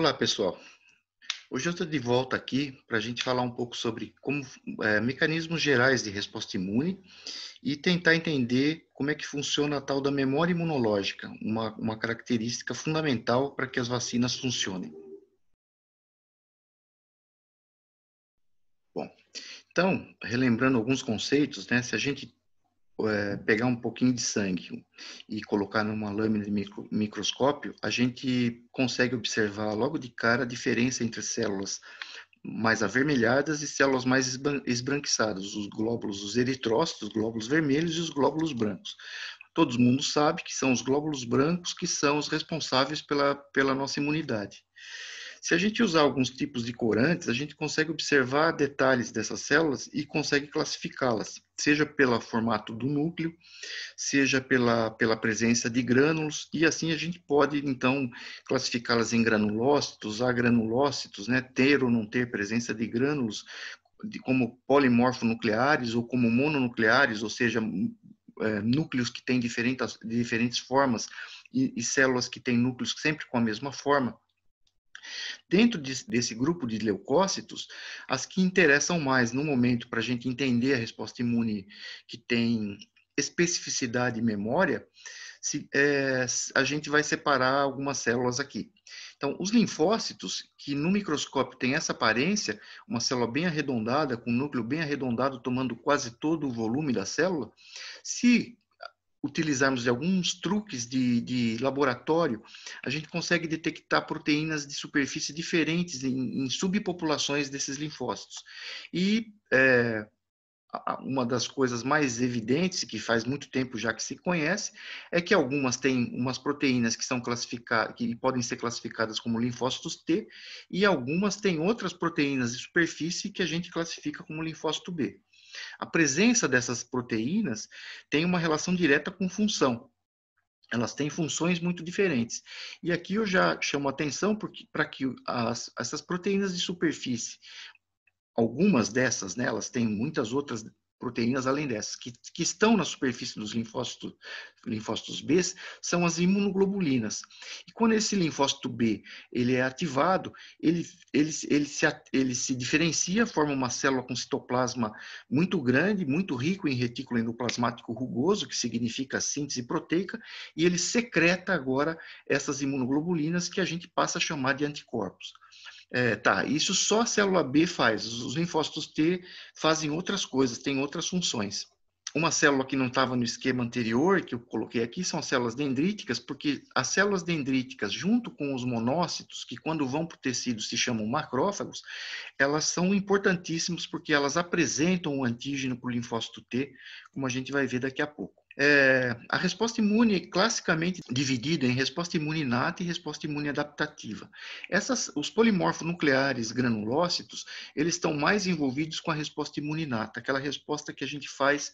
Olá, pessoal. Hoje eu estou de volta aqui para a gente falar um pouco sobre como, é, mecanismos gerais de resposta imune e tentar entender como é que funciona a tal da memória imunológica, uma, uma característica fundamental para que as vacinas funcionem. Bom, então, relembrando alguns conceitos, né, se a gente é, pegar um pouquinho de sangue e colocar numa lâmina de micro, microscópio, a gente consegue observar logo de cara a diferença entre células mais avermelhadas e células mais esbranquiçadas, os glóbulos, os eritrócitos, os glóbulos vermelhos e os glóbulos brancos. Todo mundo sabe que são os glóbulos brancos que são os responsáveis pela, pela nossa imunidade. Se a gente usar alguns tipos de corantes, a gente consegue observar detalhes dessas células e consegue classificá-las, seja pelo formato do núcleo, seja pela, pela presença de grânulos, e assim a gente pode, então, classificá-las em granulócitos, agranulócitos, né, ter ou não ter presença de grânulos, como polimorfonucleares ou como mononucleares, ou seja, hum, é, núcleos que têm diferentes, diferentes formas e, e, células que têm núcleos sempre com a mesma forma. Dentro de, desse grupo de leucócitos, as que interessam mais no momento para a gente entender a resposta imune que tem especificidade e memória, se, é, a gente vai separar algumas células aqui. Então, os linfócitos, que no microscópio tem essa aparência, uma célula bem arredondada, com um núcleo bem arredondado, tomando quase todo o volume da célula, se utilizarmos alguns truques de, de, laboratório, a gente consegue detectar proteínas de superfície diferentes em, em subpopulações desses linfócitos. E é, uma das coisas mais evidentes, que faz muito tempo já que se conhece, é que algumas têm umas proteínas que são classificadas, que podem ser classificadas como linfócitos T, e algumas têm outras proteínas de superfície que a gente classifica como linfócito B. A presença dessas proteínas tem uma relação direta com função. Elas têm funções muito diferentes. E aqui eu já chamo atenção para que as, essas proteínas de superfície, algumas dessas, né, elas têm muitas outras proteínas além dessas, que, que estão na superfície dos linfócitos, linfócitos B, são as imunoglobulinas. E quando esse linfócito B ele é ativado, ele, ele, ele, se, ele se diferencia, forma uma célula com citoplasma muito grande, muito rico em retículo endoplasmático rugoso, que significa síntese proteica, e ele secreta agora essas imunoglobulinas que a gente passa a chamar de anticorpos. É, tá, isso só a célula B faz. Os linfócitos T fazem outras coisas, têm outras funções. Uma célula que não estava no esquema anterior, que eu coloquei aqui, são as células dendríticas, porque as células dendríticas, junto com os monócitos, que quando vão para o tecido se chamam macrófagos, elas são importantíssimas porque elas apresentam o antígeno para o linfócito T, como a gente vai ver daqui a pouco. É, a resposta imune é classicamente dividida em resposta imune inata e resposta imune adaptativa. Essas, os polimorfos nucleares granulócitos, eles estão mais envolvidos com a resposta imune inata, aquela resposta que a gente faz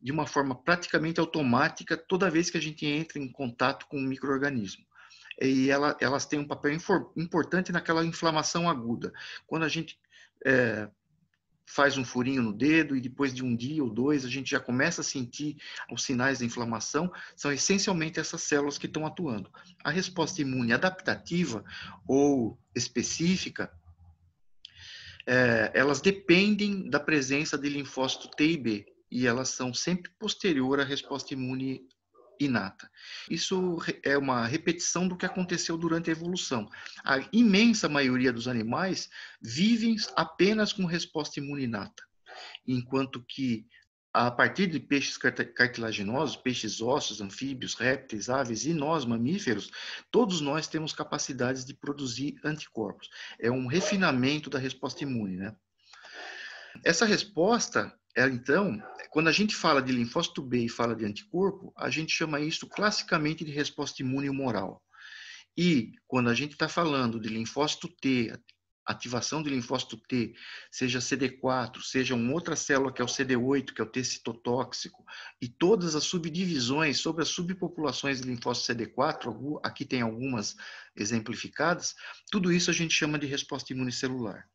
de uma forma praticamente automática toda vez que a gente entra em contato com um microorganismo. E ela, elas têm um papel infor, importante naquela inflamação aguda. Quando a gente é, faz um furinho no dedo e depois de um dia ou dois a gente já começa a sentir os sinais da inflamação, são essencialmente essas células que estão atuando. A resposta imune adaptativa ou específica, é, elas dependem da presença de linfócito T e B e elas são sempre posterior à resposta imune inata. Isso é uma repetição do que aconteceu durante a evolução. A imensa maioria dos animais vivem apenas com resposta imune inata, enquanto que a partir de peixes cartilaginosos, peixes ósseos, anfíbios, répteis, aves e nós, mamíferos, todos nós temos capacidades de produzir anticorpos. É um refinamento da resposta imune, né? Essa resposta é, então, quando a gente fala de linfócito B e fala de anticorpo, a gente chama isso classicamente de resposta imune humoral. E quando a gente está falando de linfócito T ativação de linfócito T, seja CD4, seja uma outra célula que é o CD8, que é o T citotóxico, e todas as subdivisões sobre as subpopulações de linfócito CD4, aqui tem algumas exemplificadas, tudo isso a gente chama de resposta imunicelular.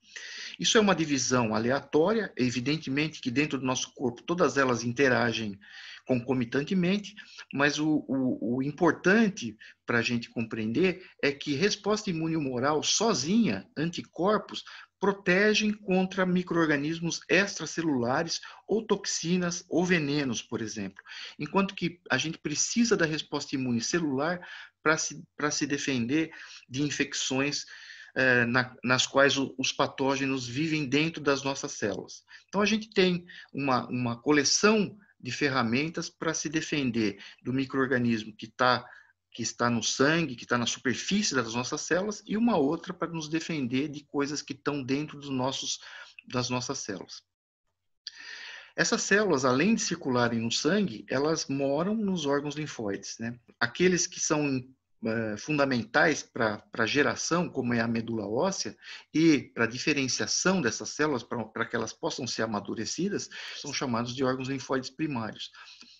Isso é uma divisão aleatória, evidentemente que dentro do nosso corpo todas elas interagem concomitantemente, mas o, o, o importante para a gente compreender é que resposta imune humoral sozinha, anticorpos, protegem contra microrganismos extracelulares ou toxinas ou venenos, por exemplo. Enquanto que a gente precisa da resposta imune celular para se, se defender de infecções eh, na, nas quais o, os patógenos vivem dentro das nossas células. Então, a gente tem uma, uma coleção de ferramentas para se defender do microorganismo que está que está no sangue, que está na superfície das nossas células, e uma outra para nos defender de coisas que estão dentro dos nossos, das nossas células. Essas células, além de circularem no sangue, elas moram nos órgãos linfóides. Né? Aqueles que são eh, fundamentais para a geração, como é a medula óssea, e para a diferenciação dessas células, para que elas possam ser amadurecidas, são chamados de órgãos linfóides primários.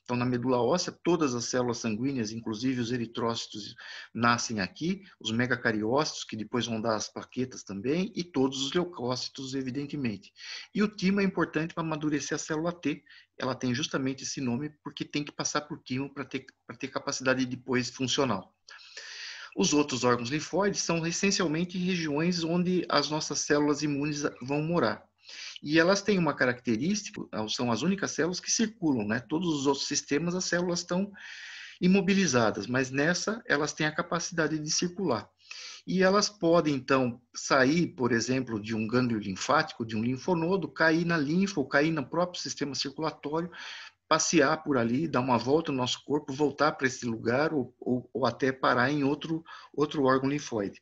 Então, na medula óssea, todas as células sanguíneas, inclusive os eritrócitos, nascem aqui, os megacariócitos, que depois vão dar as plaquetas também, e todos os leucócitos, evidentemente. E o timo é importante para amadurecer a célula T. Ela tem justamente esse nome porque tem que passar por timo para ter, ter capacidade depois funcional. Os outros órgãos linfóides são essencialmente regiões onde as nossas células imunes vão morar. E elas têm uma característica, são as únicas células que circulam, né? Todos os outros sistemas, as células estão imobilizadas, mas nessa elas têm a capacidade de circular. E elas podem, então, sair, por exemplo, de um gânglio linfático, de um linfonodo, cair na linfa ou cair no próprio sistema circulatório, passear por ali, dar uma volta no nosso corpo, voltar para esse lugar ou, ou, ou, até parar em outro, outro órgão linfóide.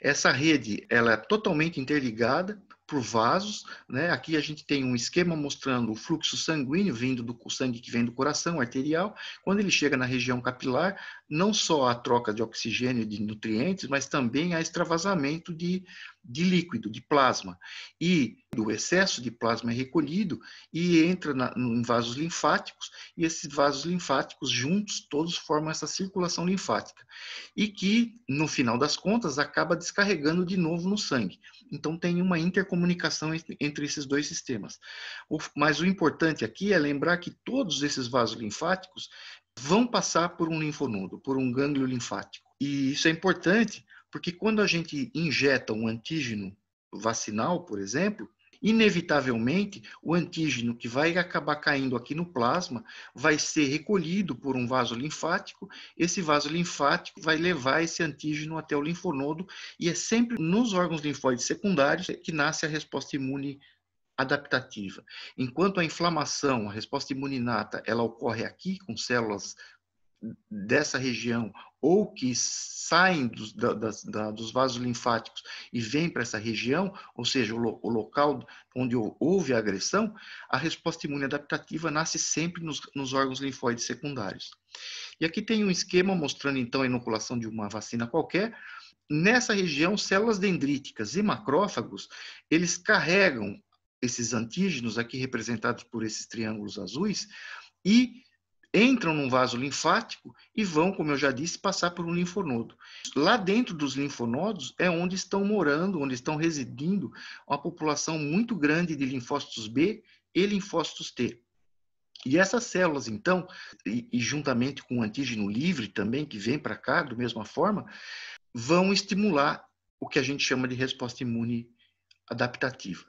Essa rede ela é totalmente interligada por vasos. Né? Aqui a gente tem um esquema mostrando o fluxo sanguíneo vindo do sangue que vem do coração arterial. Quando ele chega na região capilar, não só a troca de oxigênio e de nutrientes, mas também a extravasamento de, de líquido, de plasma. E o excesso de plasma é recolhido e entra na, em vasos linfáticos, e esses vasos linfáticos juntos todos formam essa circulação linfática. E que, no final das contas, acaba descarregando de novo no sangue. Então tem uma intercomunicação entre, entre esses dois sistemas. O, mas o importante aqui é lembrar que todos esses vasos linfáticos vão passar por um linfonodo, por um gânglio linfático. E isso é importante porque quando a gente injeta um antígeno vacinal, por exemplo, inevitavelmente o antígeno que vai acabar caindo aqui no plasma vai ser recolhido por um vaso linfático. Esse vaso linfático vai levar esse antígeno até o linfonodo e é sempre nos órgãos linfóides secundários que nasce a resposta imune adaptativa. Enquanto a inflamação, a resposta imuninata, ela ocorre aqui com células dessa região ou que saem dos, da, da, dos vasos linfáticos e vêm para essa região, ou seja, o, o, local onde houve a agressão, a resposta imune adaptativa nasce sempre nos, nos órgãos linfóides secundários. E aqui tem um esquema mostrando então a inoculação de uma vacina qualquer. Nessa região, células dendríticas e macrófagos, eles carregam esses antígenos aqui representados por esses triângulos azuis e entram num vaso linfático e vão, como eu já disse, passar por um linfonodo. Lá dentro dos linfonodos é onde estão morando, onde estão residindo uma população muito grande de linfócitos B e linfócitos T. E essas células, então, e, e juntamente com o antígeno livre também, que vem para cá da mesma forma, vão estimular o que a gente chama de resposta imune adaptativa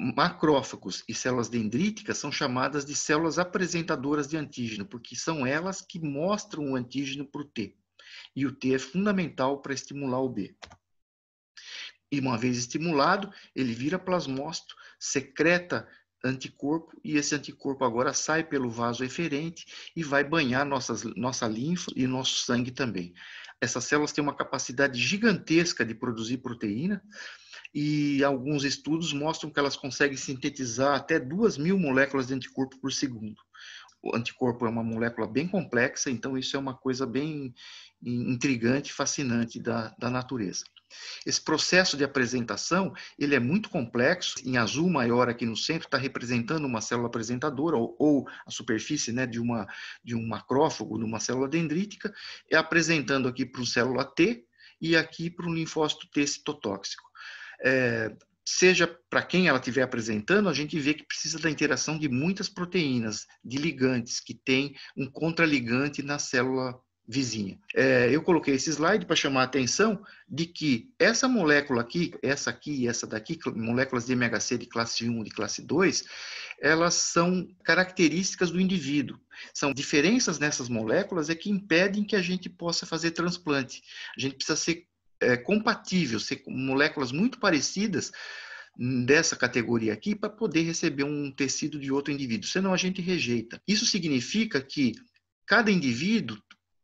macrófagos e células dendríticas são chamadas de células apresentadoras de antígeno, porque são elas que mostram o antígeno para o T. E o T é fundamental para estimular o B. E uma vez estimulado, ele vira plasmócito, secreta anticorpo e esse anticorpo agora sai pelo vaso eferente e vai banhar nossas, nossa linfa e nosso sangue também. Essas células têm uma capacidade gigantesca de produzir proteína e alguns estudos mostram que elas conseguem sintetizar até 2 mil moléculas de anticorpo por segundo. O anticorpo é uma molécula bem complexa, então isso é uma coisa bem intrigante, fascinante da, da natureza. Esse processo de apresentação ele é muito complexo. Em azul maior aqui no centro está representando uma célula apresentadora ou, ou, a superfície né, de, uma, de um macrófago, de uma célula dendrítica, é apresentando aqui para uma célula T e aqui para um linfócito T citotóxico. É, seja para quem ela estiver apresentando, a gente vê que precisa da interação de muitas proteínas, de ligantes, que tem um contraligante na célula vizinha. É, eu coloquei esse slide para chamar a atenção de que essa molécula aqui, essa aqui e essa daqui, moléculas de MHC de classe 1 de classe 2, elas são características do indivíduo. São diferenças nessas moléculas é que impedem que a gente possa fazer transplante. A gente precisa ser é, compatível, ser com moléculas muito parecidas dessa categoria aqui para poder receber um tecido de outro indivíduo, senão a gente rejeita. Isso significa que cada indivíduo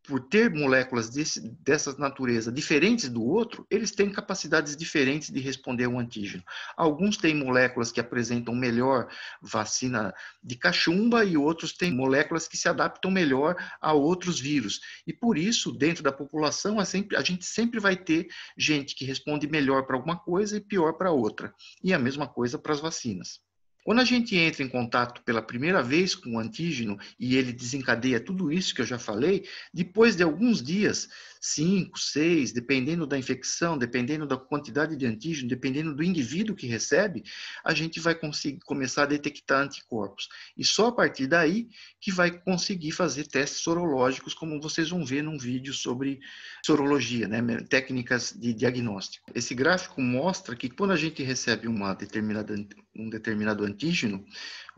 por ter moléculas desse, dessas natureza diferentes do outro, eles têm capacidades diferentes de responder ao antígeno. Alguns têm moléculas que apresentam melhor vacina de cachumba e outros têm moléculas que se adaptam melhor a outros vírus. E por isso, dentro da população, a, sempre, a gente sempre vai ter gente que responde melhor para alguma coisa e pior para outra. E a mesma coisa para as vacinas. Quando a gente entra em contato pela primeira vez com o antígeno e ele desencadeia tudo isso que eu já falei, depois de alguns dias, cinco, seis, dependendo da infecção, dependendo da quantidade de antígeno, dependendo do indivíduo que recebe, a gente vai conseguir começar a detectar anticorpos. E só a partir daí que vai conseguir fazer testes sorológicos, como vocês vão ver num vídeo sobre sorologia, né? técnicas de diagnóstico. Esse gráfico mostra que quando a gente recebe uma determinada, um determinado antígeno, antígeno,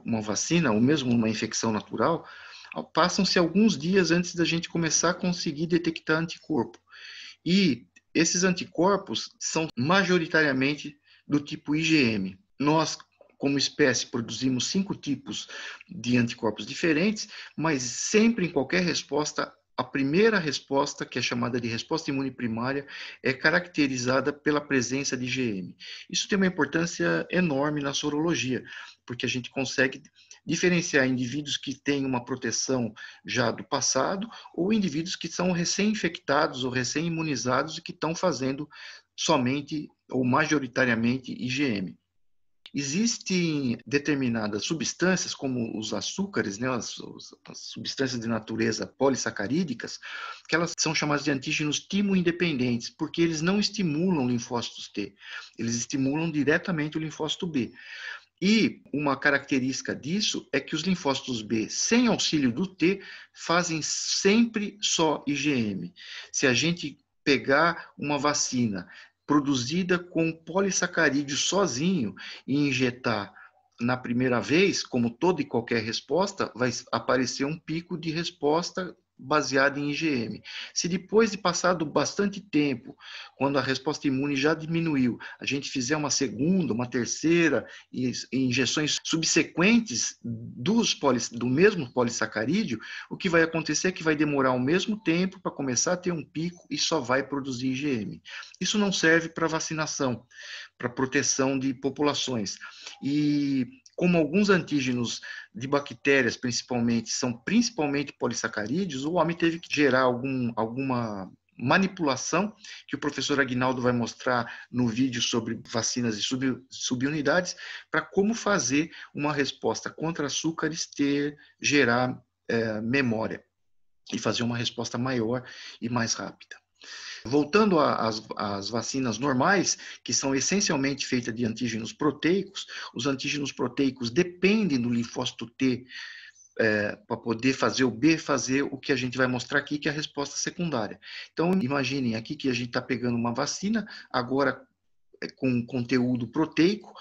uma vacina, ou mesmo uma infecção natural, passam-se alguns dias antes da gente começar a conseguir detectar anticorpo. E esses anticorpos são majoritariamente do tipo IgM. Nós, como espécie, produzimos cinco tipos de anticorpos diferentes, mas sempre em qualquer resposta a primeira resposta, que é chamada de resposta imune primária, é caracterizada pela presença de IgM. Isso tem uma importância enorme na sorologia, porque a gente consegue diferenciar indivíduos que têm uma proteção já do passado ou indivíduos que são recém-infectados ou recém-imunizados e que estão fazendo somente ou majoritariamente IgM. Existem determinadas substâncias, como os açúcares, né, as, as substâncias de natureza polissacarídicas, que elas são chamadas de antígenos timo-independentes, porque eles não estimulam linfócitos T, eles estimulam diretamente o linfócito B. E uma característica disso é que os linfócitos B, sem auxílio do T, fazem sempre só IgM. Se a gente pegar uma vacina produzida com polissacarídeo sozinho e injetar na primeira vez, como toda e qualquer resposta, vai aparecer um pico de resposta baseada em IgM. Se depois de passado bastante tempo, quando a resposta imune já diminuiu, a gente fizer uma segunda, uma terceira e injeções subsequentes dos poli, do mesmo polissacarídeo, o que vai acontecer é que vai demorar o mesmo tempo para começar a ter um pico e só vai produzir IgM. Isso não serve para vacinação, para proteção de populações. E como alguns antígenos de bactérias, principalmente, são principalmente polissacarídeos, o homem teve que gerar algum, alguma manipulação que o professor Agnaldo vai mostrar no vídeo sobre vacinas e sub, subunidades para como fazer uma resposta contra açúcares ter gerar é, memória e fazer uma resposta maior e mais rápida. Voltando às, vacinas normais, que são essencialmente feitas de antígenos proteicos, os antígenos proteicos dependem do linfócito T é, para poder fazer o B, fazer o que a gente vai mostrar aqui, que é a resposta secundária. Então, imaginem aqui que a gente está pegando uma vacina, agora é, com conteúdo proteico,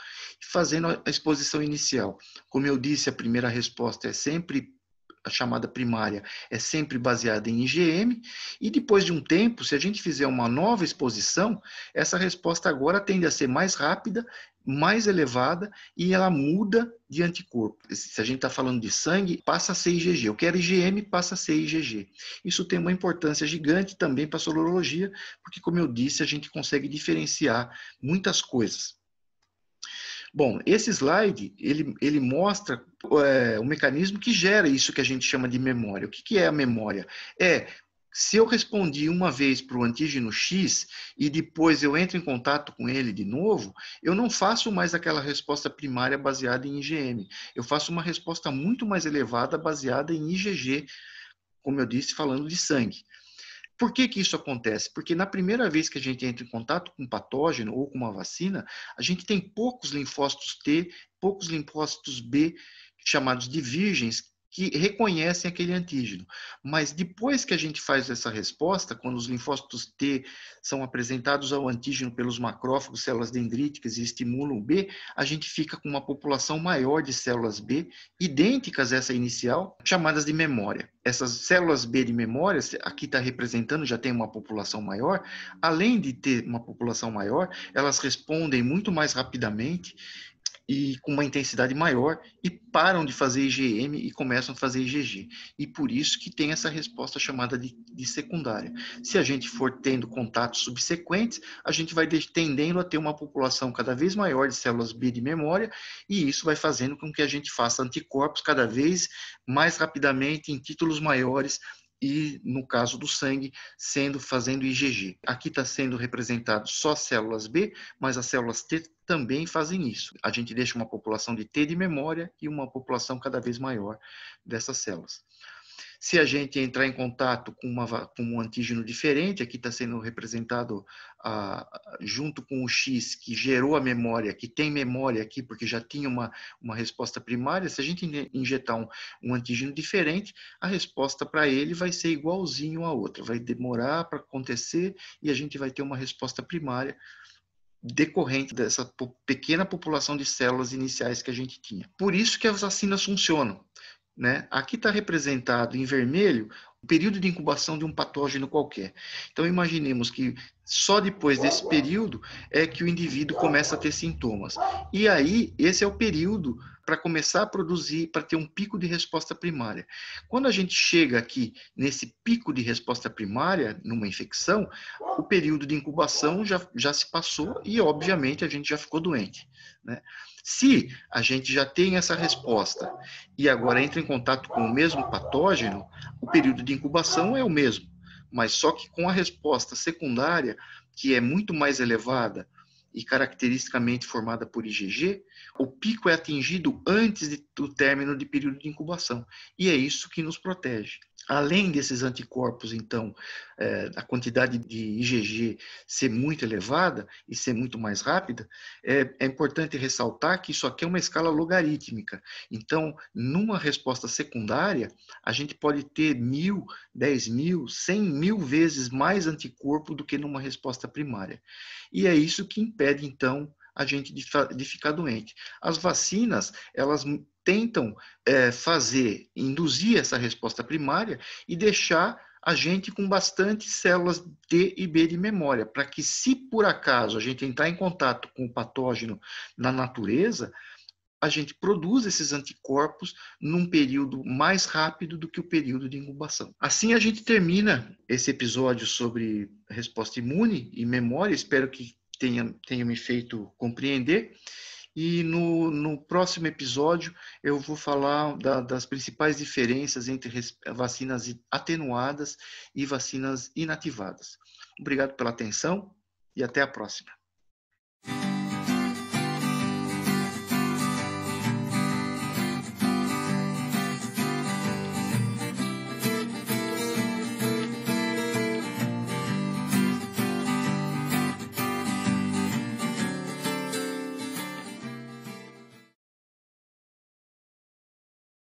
fazendo a exposição inicial. Como eu disse, a primeira resposta é sempre a chamada primária, é sempre baseada em IgM, e depois de um tempo, se a gente fizer uma nova exposição, essa resposta agora tende a ser mais rápida, mais elevada e ela muda de anticorpo. Se a gente está falando de sangue, passa a ser IgG. Eu quero IgM, passa a ser IgG. Isso tem uma importância gigante também para a sorologia, porque, como eu disse, a gente consegue diferenciar muitas coisas. Bom, esse slide ele, ele mostra é, o mecanismo que gera isso que a gente chama de memória. O que, que é a memória? É se eu respondi uma vez para o antígeno X e depois eu entro em contato com ele de novo, eu não faço mais aquela resposta primária baseada em IgM. Eu faço uma resposta muito mais elevada baseada em IgG, como eu disse, falando de sangue. Por que, que isso acontece? Porque na primeira vez que a gente entra em contato com um patógeno ou com uma vacina, a gente tem poucos linfócitos T, poucos linfócitos B, chamados de virgens, que reconhecem aquele antígeno. Mas depois que a gente faz essa resposta, quando os linfócitos T são apresentados ao antígeno pelos macrófagos, células dendríticas e estimulam o B, a gente fica com uma população maior de células B, idênticas a essa inicial, chamadas de memória. Essas células B de memória, aqui está representando, já tem uma população maior. Além de ter uma população maior, elas respondem muito mais rapidamente e com uma intensidade maior e param de fazer IgM e começam a fazer IgG. E por isso que tem essa resposta chamada de, de secundária. Se a gente for tendo contatos subsequentes, a gente vai tendendo a ter uma população cada vez maior de células B de memória e isso vai fazendo com que a gente faça anticorpos cada vez mais rapidamente em títulos maiores e, no caso do sangue, sendo fazendo IgG. Aqui está sendo representado só células B, mas as células T também fazem isso. A gente deixa uma população de T de memória e uma população cada vez maior dessas células. Se a gente entrar em contato com, uma, com um antígeno diferente, aqui está sendo representado ah, junto com o X, que gerou a memória, que tem memória aqui, porque já tinha uma, uma resposta primária, se a gente injetar um, um antígeno diferente, a resposta para ele vai ser igualzinho à outra, vai demorar para acontecer e a gente vai ter uma resposta primária decorrente dessa pequena população de células iniciais que a gente tinha. Por isso que as vacinas funcionam né? Aqui está representado em vermelho o período de incubação de um patógeno qualquer. Então, imaginemos que só depois desse período é que o indivíduo começa a ter sintomas. E aí, esse é o período para começar a produzir, para ter um pico de resposta primária. Quando a gente chega aqui nesse pico de resposta primária, numa infecção, o período de incubação já, já se passou e, obviamente, a gente já ficou doente. Né? Se a gente já tem essa resposta e agora entra em contato com o mesmo patógeno, o período de incubação é o mesmo, mas só que com a resposta secundária, que é muito mais elevada e caracteristicamente formada por IgG, o pico é atingido antes do término de período de incubação. E é isso que nos protege. Além desses anticorpos, então, é, a quantidade de IgG ser muito elevada e ser muito mais rápida, é, é, importante ressaltar que isso aqui é uma escala logarítmica. Então, numa resposta secundária, a gente pode ter mil, dez mil, cem mil vezes mais anticorpo do que numa resposta primária. E é isso que impede, então, a gente de, de ficar doente. As vacinas, elas tentam é, fazer, induzir essa resposta primária e deixar a gente com bastante células T e B de memória, para que se por acaso a gente entrar em contato com o patógeno na natureza, a gente produz esses anticorpos num período mais rápido do que o período de incubação. Assim a gente termina esse episódio sobre resposta imune e memória, espero que tenha, tenha me feito compreender. E no, no próximo episódio eu vou falar da, das principais diferenças entre vacinas atenuadas e vacinas inativadas. Obrigado pela atenção e até a próxima.